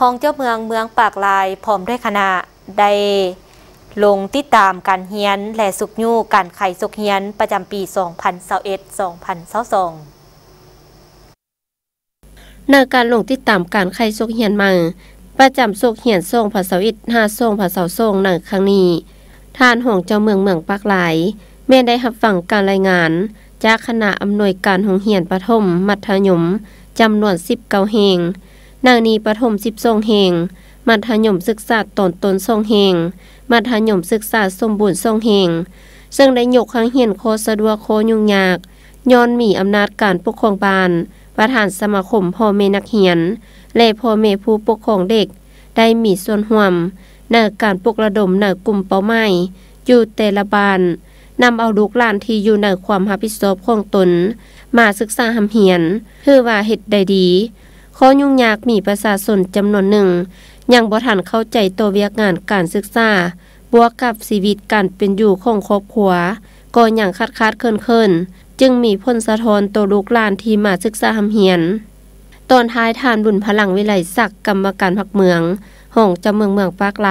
ห้องเจ้าเมืองเมืองปากลายพร้อมด้วยคณะได้ลงติดตามการเฮียนและสุกยู่การไข่สุกเฮียนประจำปี2021-2022นาการลงติดตามการไข่สุกเฮียนมาประจำสุกเฮียนส่งผาเสาอิดห้าส่งผาเสาส่งหนังครั้งนี้ท่านห้องเจ้าเมืองเมืองปากลาย แม่ได้หับฟังการรายงาน จากคณะอำนวยการห้องเฮียนปฐมมัธยมจำนวนสิบเกาเฮงนางนีปฐมสิบทรงเฮงมัธยมศึกษาตนตนทรงเฮงมัธยมศึกษาสมบูรณ์ทรงเฮงซึ่งได้ยกขังเหียนโคสะดวกโคยุงยาก ย้อนมีอำนาจการปกครองบาน ประธานสมาคมพ่อเมนักเฮียน และพ่อเมผู้ปกครองเด็ก ได้มีส่วนห่วมในการปลุกระดมในกลุ่มเป้าหมายอยู่แต่ละบานนำเอาลูกหลานที่อยู่ในความรับผิดชอบของตน มาศึกษาหำเหียนคือว่าเหตุใดดีข้อยุ่งยากมีประสาสนจำนวนหนึ่ง ยังบ่ทันเข้าใจตัวเวียกงานการศึกษา บวกกับชีวิตการเป็นอยู่ของครอบครัว ก็อย่างคัดคัดเคอนเคอนจึงมีพ้นสะท้อนตัวลูกหลานที่มาศึกษาทำเหียน ตอนท้ายทานบุญพลังวิไลศักดิ์กรรมการพักเมืองห้องจำเมืองเมืองปากไหล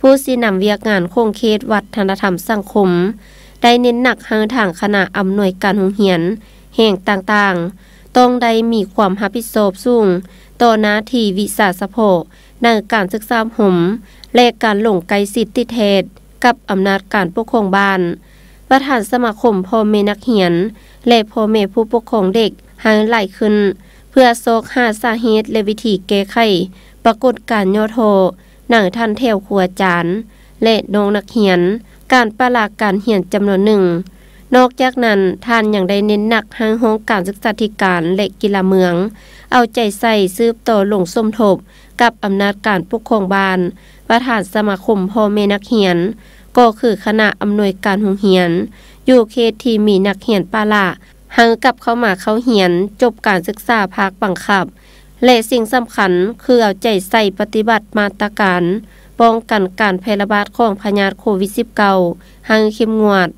ผู้สีนำเวียกงานโค้งเคสวัฒนธรรมสังคม ได้เน้นหนักทางทางคณะอำนวยการหงเหียน แห่งต่างๆต้องได้มีความรับผิดชอบสูงต่อหน้าที่วิสาสะโพในการศึกษาหมและการหลงไกลสิทธิเทศกับอำนาจการปกครองบ้าน ประธานสมาคมพ่อแม่นักเรียน และพ่อแม่ผู้ปกครองเด็กหายไหลขึ้น เพื่อโซกหาสาเหตุและวิธีแก้ไขปรากฏการย่อโทหนังท่านแถวขัวจานและน้องนักเรียน การประหลากการเหียนจำนวนหนึ่งนอกจากนั้นท่านอย่างได้เน้นหนักหางห้องการศึกษาธิการและกีฬาเมือง เอาใจใส่ซืบต่อหลงสมทบกับอำนาจการปกครองบานประธานสมาคมพ่อแม่นักเรียน ก็คือคณะอำนวยการหงเฮียนอยู่เขตที่มีนักเรียนปลาละหังกับเข้ามาเข้าเฮียนจบการศึกษาภาคบังคับ และสิ่งสำคัญคือเอาใจใส่ปฏิบัติมาตรการ ป้องกันการแพร่ระบาดของพยาธิโควิด -19 หังเข้มงวด